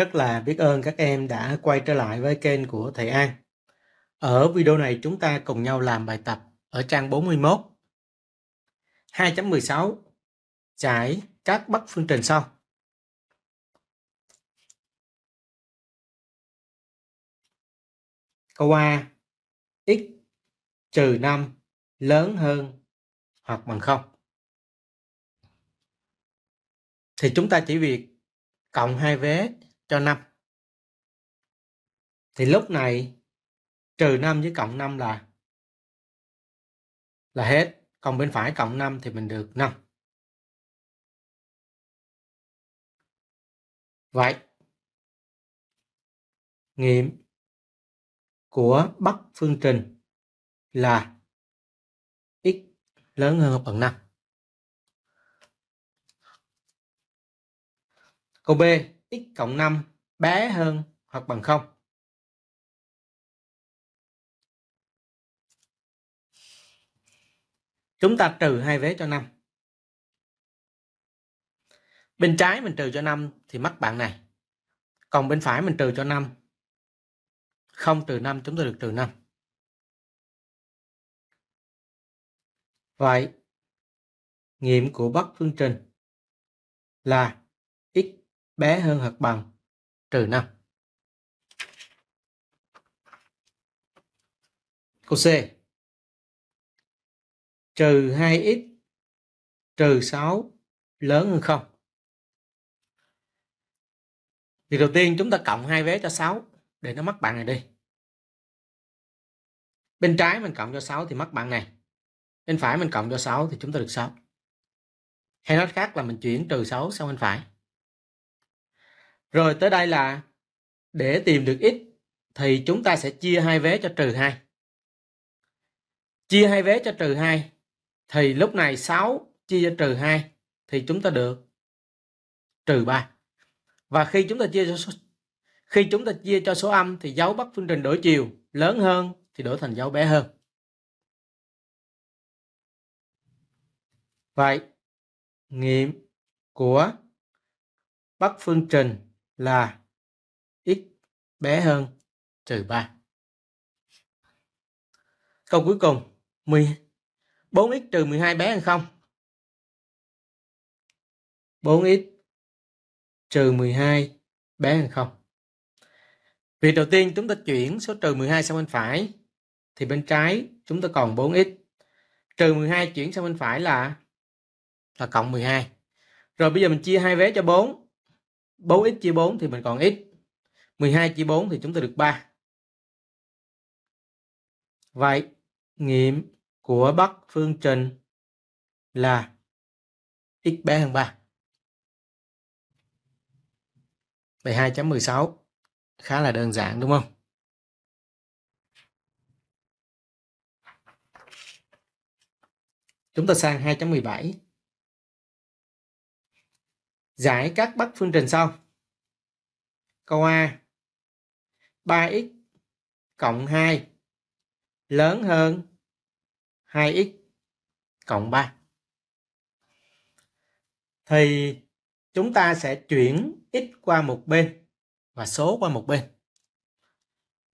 Rất là biết ơn các em đã quay trở lại với kênh của thầy An. Ở video này chúng ta cùng nhau làm bài tập ở trang 41. 2.16 Giải các bắc phương trình sau. Câu A x trừ 5 lớn hơn hoặc bằng 0. Thì chúng ta chỉ việc cộng hai vế cho 5. Thì lúc này trừ 5 với cộng 5 là là hết. Còn bên phải cộng 5 thì mình được 5. Vậy nghiệm của bắc phương trình là x lớn hơn hoặc bằng 5. Câu B x cộng 5 bé hơn hoặc bằng 0. Chúng ta trừ hai vế cho 5. Bên trái mình trừ cho 5 thì mắc bạn này. Còn bên phải mình trừ cho 5. Không trừ 5 chúng ta được trừ 5. Vậy nghiệm của bất phương trình là bé hơn hoặc bằng trừ 5. Câu C. Trừ 2x trừ 6 lớn hơn 0. Thì đầu tiên chúng ta cộng hai vé cho 6 để nó mắc bạn này đi. Bên trái mình cộng cho 6 thì mắc bạn này. Bên phải mình cộng cho 6 thì chúng ta được 6. Hay nói khác là mình chuyển trừ 6 sang bên phải. Rồi tới đây là để tìm được x thì chúng ta sẽ chia hai vế cho trừ 2. Chia hai vế cho trừ 2 thì lúc này 6 chia cho trừ 2 thì chúng ta được trừ 3. Và khi chúng ta chia cho số, khi chúng ta chia cho số âm thì dấu bắc phương trình đổi chiều lớn hơn thì đổi thành dấu bé hơn. Vậy nghiệm của bắc phương trình là x bé hơn trừ 3. Câu cuối cùng 10, 4x trừ 12 bé hơn không? 4x trừ 12 bé hơn không? Việc đầu tiên chúng ta chuyển số trừ 12 sang bên phải thì bên trái chúng ta còn 4x trừ 12 chuyển sang bên phải là là cộng 12. Rồi bây giờ mình chia hai vé cho 4 4x chia 4 thì mình còn x 12 chia 4 thì chúng ta được 3 vậy nghiệm của bắc phương trình là x bé hơn 3 bài 2.16 khá là đơn giản đúng không chúng ta sang 2.17 Giải các bắc phương trình sau. Câu A 3x cộng 2 lớn hơn 2x cộng 3. Thì chúng ta sẽ chuyển x qua một bên và số qua một bên.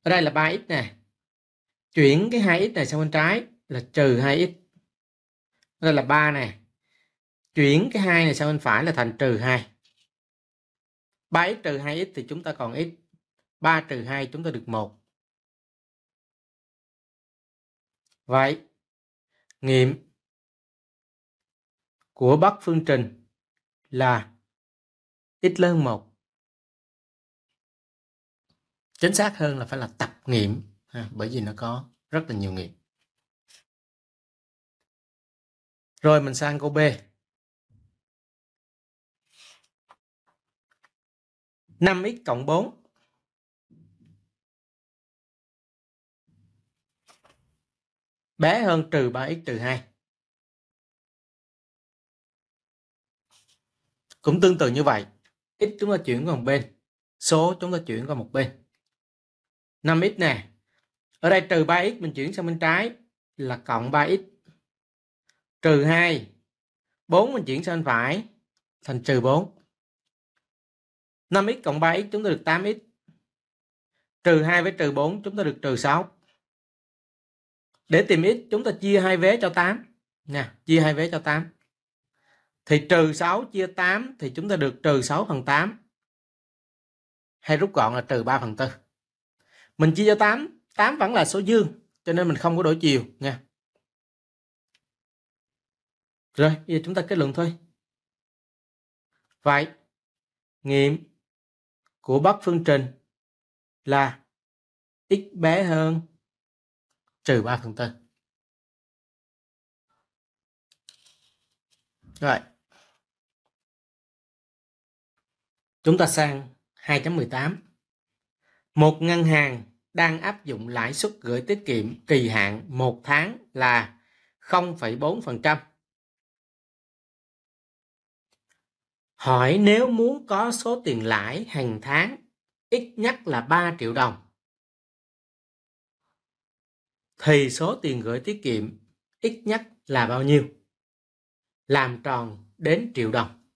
Ở đây là 3x nè. Chuyển cái 2x này sang bên trái là trừ 2x. Đây là 3 nè chuyển cái hai này sang bên phải là thành trừ 2 3x trừ 2x thì chúng ta còn x 3 trừ 2 chúng ta được 1 vậy nghiệm của bắc phương trình là x lớn 1 chính xác hơn là phải là tập nghiệm ha, à, bởi vì nó có rất là nhiều nghiệm rồi mình sang câu b 5x cộng 4 bé hơn trừ 3x trừ 2. Cũng tương tự như vậy, x chúng ta chuyển qua một bên, số chúng ta chuyển qua một bên. 5x nè, ở đây trừ 3x mình chuyển sang bên trái là cộng 3x. Trừ 2, 4 mình chuyển sang bên phải thành trừ 4. 5x cộng 3x chúng ta được 8x. Trừ 2 với trừ 4 chúng ta được trừ 6. Để tìm x chúng ta chia hai vế cho 8. Nè, chia hai vế cho 8. Thì trừ 6 chia 8 thì chúng ta được trừ 6 phần 8. Hay rút gọn là trừ 3 phần 4. Mình chia cho 8, 8 vẫn là số dương cho nên mình không có đổi chiều nha. Rồi, bây giờ chúng ta kết luận thôi. Vậy nghiệm của bất phương trình là x bé hơn trừ 3 phần tư. Rồi. Chúng ta sang 2.18. Một ngân hàng đang áp dụng lãi suất gửi tiết kiệm kỳ hạn 1 tháng là 0,4%. Hỏi nếu muốn có số tiền lãi hàng tháng ít nhất là 3 triệu đồng thì số tiền gửi tiết kiệm ít nhất là bao nhiêu? Làm tròn đến triệu đồng.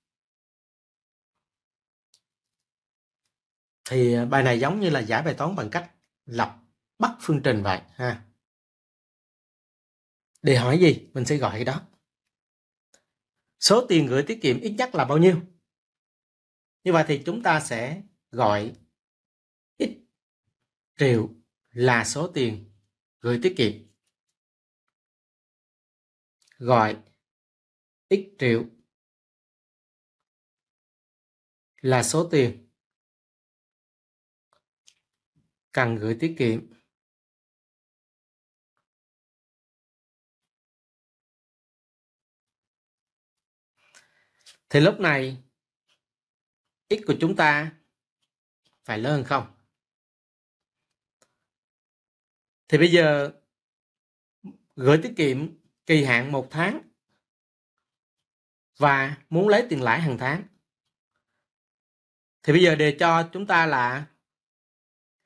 Thì à, bài này giống như là giải bài toán bằng cách lập bắt phương trình vậy ha. Để hỏi gì mình sẽ gọi cái đó. Số tiền gửi tiết kiệm ít nhất là bao nhiêu? như vậy thì chúng ta sẽ gọi x triệu là số tiền gửi tiết kiệm gọi x triệu là số tiền cần gửi tiết kiệm thì lúc này x của chúng ta phải lớn hơn không thì bây giờ gửi tiết kiệm kỳ hạn một tháng và muốn lấy tiền lãi hàng tháng thì bây giờ đề cho chúng ta là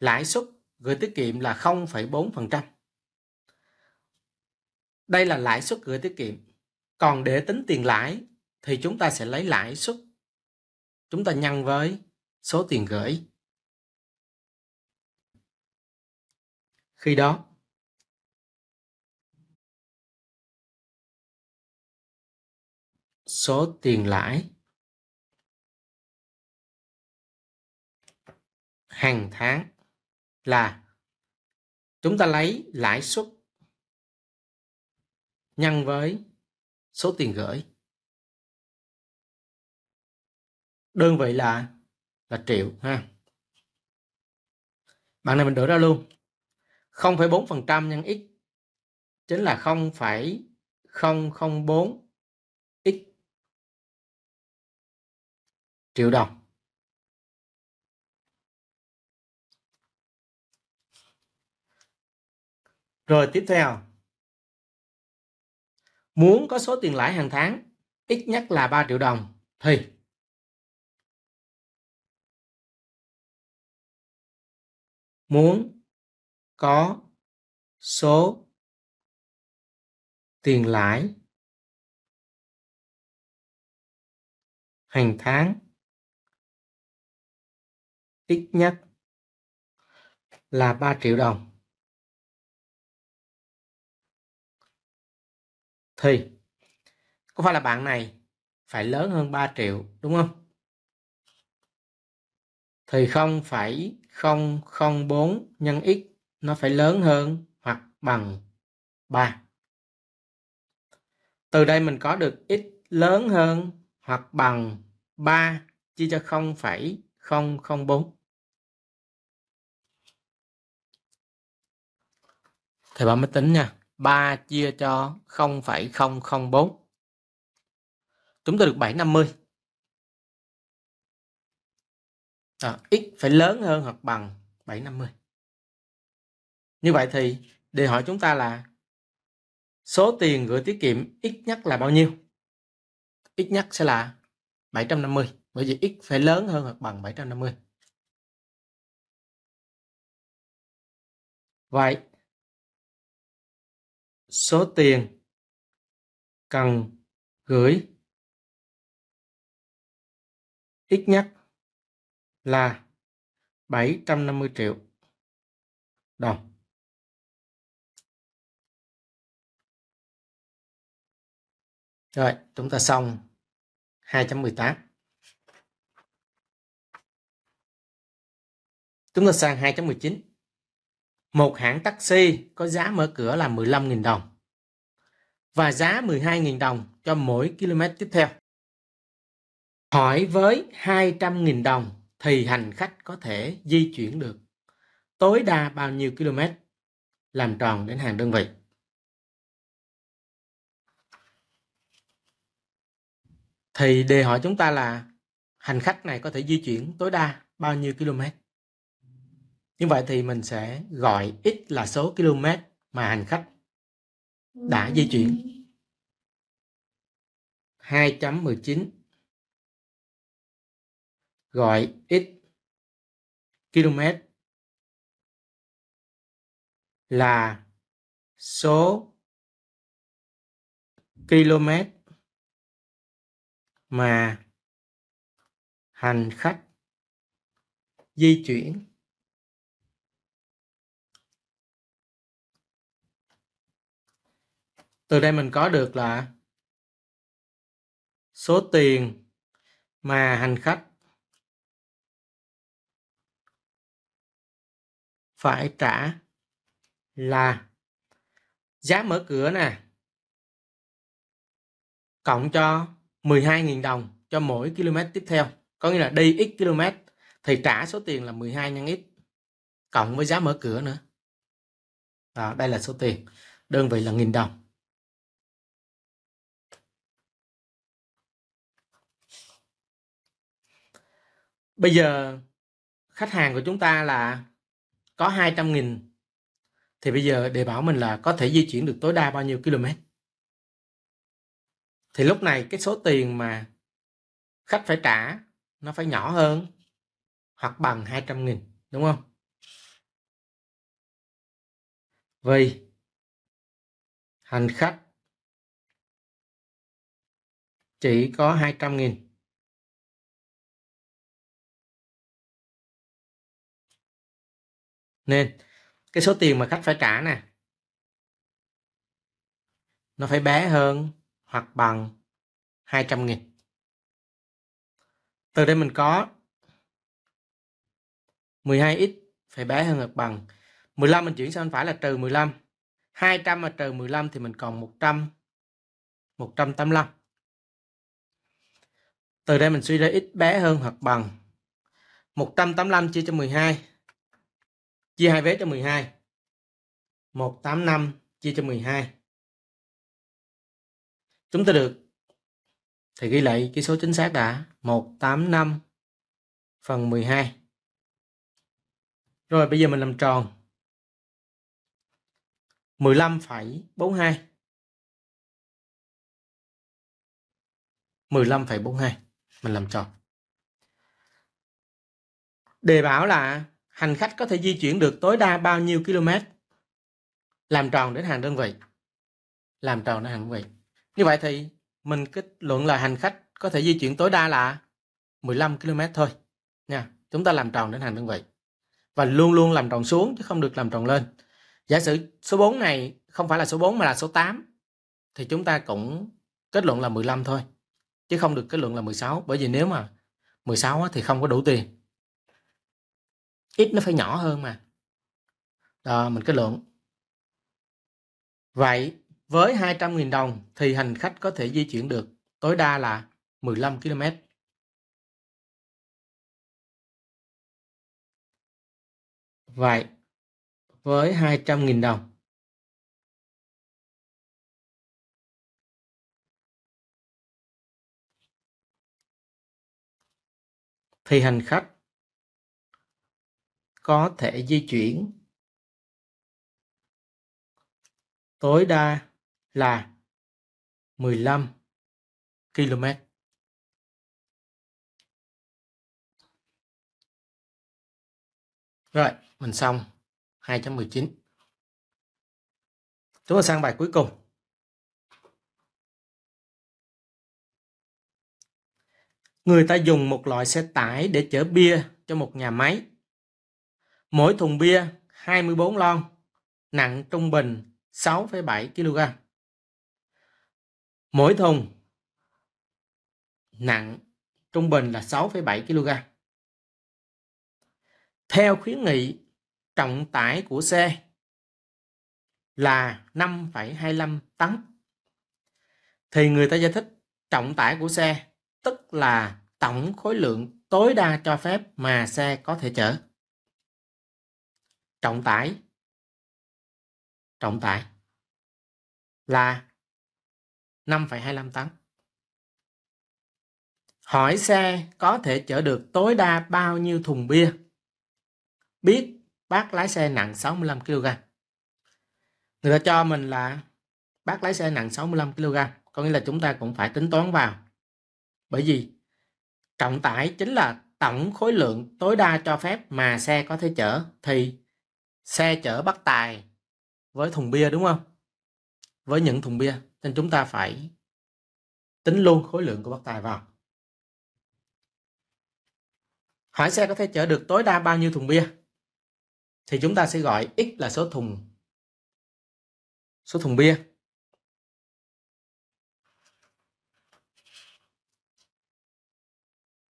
lãi suất gửi tiết kiệm là 0,4%. Đây là lãi suất gửi tiết kiệm. Còn để tính tiền lãi thì chúng ta sẽ lấy lãi suất chúng ta nhân với số tiền gửi. Khi đó số tiền lãi hàng tháng là chúng ta lấy lãi suất nhân với số tiền gửi đơn vị là là triệu ha bạn này mình đổi ra luôn 0,4% nhân x chính là 0,004 x triệu đồng rồi tiếp theo muốn có số tiền lãi hàng tháng ít nhất là 3 triệu đồng thì muốn có số tiền lãi hàng tháng ít nhất là 3 triệu đồng thì có phải là bạn này phải lớn hơn 3 triệu đúng không thì không phải 004 nhân x nó phải lớn hơn hoặc bằng 3. Từ đây mình có được x lớn hơn hoặc bằng 3 chia cho 0,004. Thầy bảo máy tính nha. 3 chia cho 0,004. Chúng ta được 750. à, ờ, x phải lớn hơn hoặc bằng 750 như vậy thì đề hỏi chúng ta là số tiền gửi tiết kiệm ít nhất là bao nhiêu ít nhất sẽ là 750 bởi vì x phải lớn hơn hoặc bằng 750 vậy số tiền cần gửi ít nhất là 750 triệu đồng. Rồi, chúng ta xong 2.18. Chúng ta sang 2.19. Một hãng taxi có giá mở cửa là 15.000 đồng và giá 12.000 đồng cho mỗi km tiếp theo. Hỏi với 200.000 đồng thì hành khách có thể di chuyển được tối đa bao nhiêu km làm tròn đến hàng đơn vị. Thì đề hỏi chúng ta là hành khách này có thể di chuyển tối đa bao nhiêu km. Như vậy thì mình sẽ gọi x là số km mà hành khách đã di chuyển. 2.19 ừ gọi x km là số km mà hành khách di chuyển từ đây mình có được là số tiền mà hành khách phải trả là giá mở cửa nè cộng cho 12.000 đồng cho mỗi km tiếp theo có nghĩa là đi x km thì trả số tiền là 12 nhân x cộng với giá mở cửa nữa đó, đây là số tiền đơn vị là nghìn đồng bây giờ khách hàng của chúng ta là có 200 nghìn thì bây giờ để bảo mình là có thể di chuyển được tối đa bao nhiêu km thì lúc này cái số tiền mà khách phải trả nó phải nhỏ hơn hoặc bằng 200 nghìn đúng không? Vì hành khách chỉ có 200 nghìn nên cái số tiền mà khách phải trả nè nó phải bé hơn hoặc bằng 200 nghìn từ đây mình có 12x phải bé hơn hoặc bằng 15 mình chuyển sang phải là trừ 15 200 mà trừ 15 thì mình còn 100 185 từ đây mình suy ra x bé hơn hoặc bằng 185 chia cho 12 chia hai vé cho 12 185 chia cho 12 chúng ta được thì ghi lại cái số chính xác đã 185 phần 12 rồi bây giờ mình làm tròn 15,42 15,42 mình làm tròn đề bảo là hành khách có thể di chuyển được tối đa bao nhiêu km làm tròn đến hàng đơn vị làm tròn đến hàng đơn vị như vậy thì mình kết luận là hành khách có thể di chuyển tối đa là 15 km thôi nha chúng ta làm tròn đến hàng đơn vị và luôn luôn làm tròn xuống chứ không được làm tròn lên giả sử số 4 này không phải là số 4 mà là số 8 thì chúng ta cũng kết luận là 15 thôi chứ không được kết luận là 16 bởi vì nếu mà 16 thì không có đủ tiền ít nó phải nhỏ hơn mà đó, mình kết luận vậy với 200.000 đồng thì hành khách có thể di chuyển được tối đa là 15 km vậy với 200.000 đồng thì hành khách có thể di chuyển tối đa là 15 km. Rồi, mình xong 2.19. Chúng ta sang bài cuối cùng. Người ta dùng một loại xe tải để chở bia cho một nhà máy Mỗi thùng bia 24 lon, nặng trung bình 6,7 kg. Mỗi thùng nặng trung bình là 6,7 kg. Theo khuyến nghị, trọng tải của xe là 5,25 tấn. Thì người ta giải thích trọng tải của xe tức là tổng khối lượng tối đa cho phép mà xe có thể chở trọng tải trọng tải là 5,25 tấn. Hỏi xe có thể chở được tối đa bao nhiêu thùng bia? Biết bác lái xe nặng 65 kg. Người ta cho mình là bác lái xe nặng 65 kg, có nghĩa là chúng ta cũng phải tính toán vào. Bởi vì trọng tải chính là tổng khối lượng tối đa cho phép mà xe có thể chở thì xe chở bắt tài với thùng bia đúng không với những thùng bia nên chúng ta phải tính luôn khối lượng của bắt tài vào hỏi xe có thể chở được tối đa bao nhiêu thùng bia thì chúng ta sẽ gọi x là số thùng số thùng bia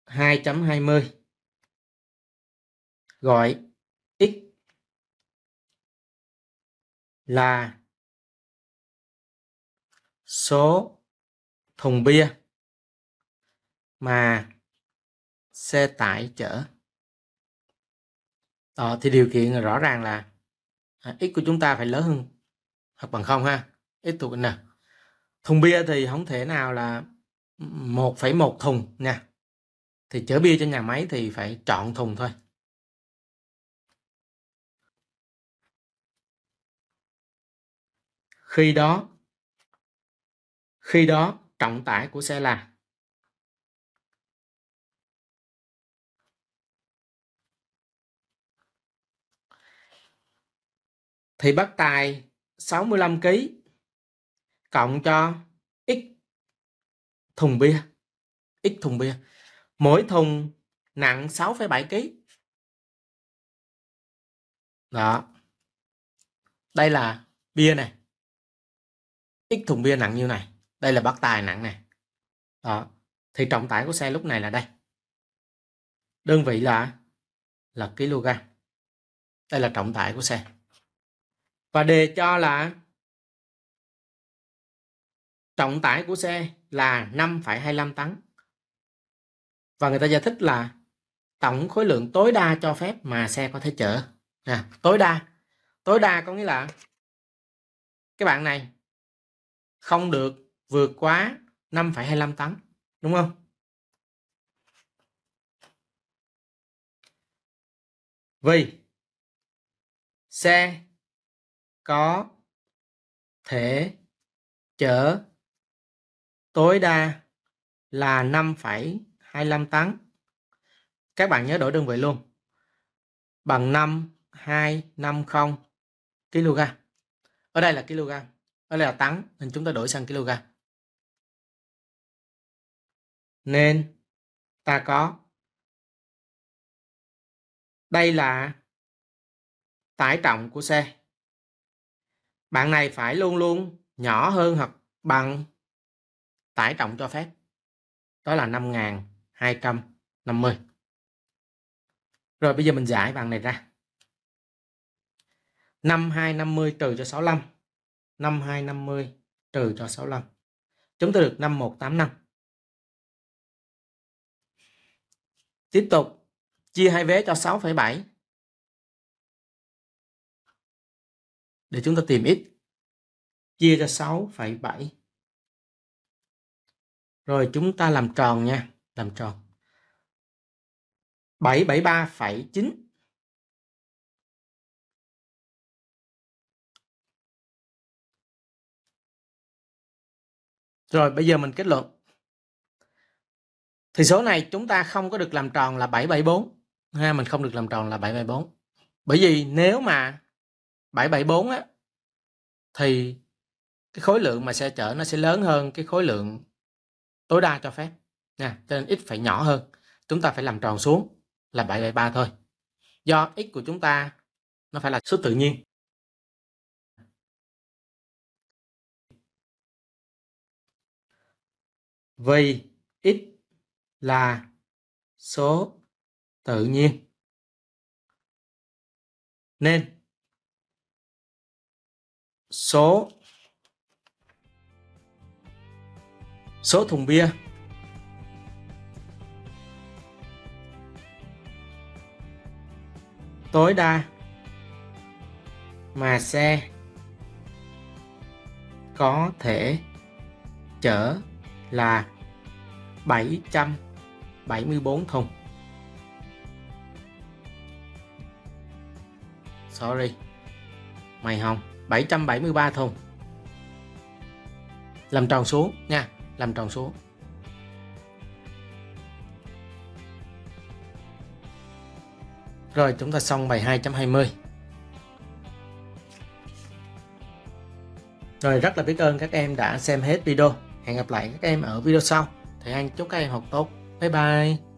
hai trăm hai mươi gọi là số thùng bia mà xe tải chở đó, thì điều kiện rõ ràng là x à, của chúng ta phải lớn hơn hoặc bằng không ha x thuộc n thùng bia thì không thể nào là 1,1 thùng nha thì chở bia cho nhà máy thì phải chọn thùng thôi khi đó khi đó trọng tải của xe là thì bắt tài 65 kg cộng cho x thùng bia x thùng bia mỗi thùng nặng 6,7 kg đó đây là bia này ít thùng bia nặng như này đây là bác tài nặng này. đó thì trọng tải của xe lúc này là đây đơn vị là là kg đây là trọng tải của xe và đề cho là trọng tải của xe là 5,25 tấn và người ta giải thích là tổng khối lượng tối đa cho phép mà xe có thể chở à, tối đa tối đa có nghĩa là cái bạn này không được vượt quá 5,25 tấn đúng không vì xe có thể chở tối đa là 5,25 tấn. Các bạn nhớ đổi đơn vị luôn. Bằng 5250 kg. Ở đây là kg đó là tấn nên chúng ta đổi sang kg nên ta có đây là tải trọng của xe bạn này phải luôn luôn nhỏ hơn hoặc bằng tải trọng cho phép đó là 5.250 rồi bây giờ mình giải bằng này ra 5250 trừ cho 65 5250 trừ cho lần, Chúng ta được 5185. Tiếp tục chia hai vé cho 6,7 để chúng ta tìm x chia cho 6,7 rồi chúng ta làm tròn nha làm tròn 773,9 Rồi bây giờ mình kết luận. Thì số này chúng ta không có được làm tròn là 774. Ha, mình không được làm tròn là 774. Bởi vì nếu mà 774 á thì cái khối lượng mà xe chở nó sẽ lớn hơn cái khối lượng tối đa cho phép nha, cho nên x phải nhỏ hơn. Chúng ta phải làm tròn xuống là 773 thôi. Do x của chúng ta nó phải là số tự nhiên vì x là số tự nhiên nên số số thùng bia tối đa mà xe có thể chở là 774 thùng sorry mày hồng 773 thùng làm tròn xuống nha làm tròn xuống rồi chúng ta xong bài 2.20 rồi rất là biết ơn các em đã xem hết video hẹn gặp lại các em ở video sau thầy anh chúc các em học tốt bye bye